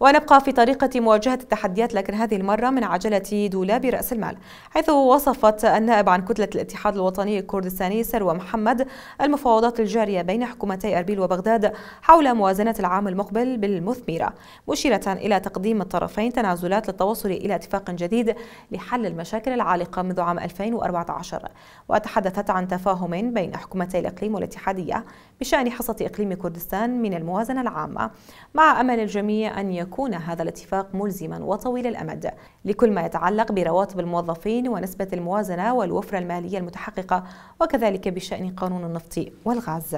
ونبقى في طريقة مواجهة التحديات لكن هذه المرة من عجلة دولاب رأس المال حيث وصفت النائب عن كتلة الاتحاد الوطني الكردستاني سروى محمد المفاوضات الجارية بين حكومتي أربيل وبغداد حول موازنة العام المقبل بالمثمرة مشيرة إلى تقديم الطرفين تنازلات للتوصل إلى اتفاق جديد لحل المشاكل العالقة منذ عام 2014 وتحدثت عن تفاهم بين حكومتي الإقليم والاتحادية بشأن حصة إقليم كردستان من الموازنة العامة مع أمل الجميع أن يكون يكون هذا الاتفاق ملزما وطويل الامد لكل ما يتعلق برواتب الموظفين ونسبه الموازنه والوفره الماليه المتحققه وكذلك بشان قانون النفط والغاز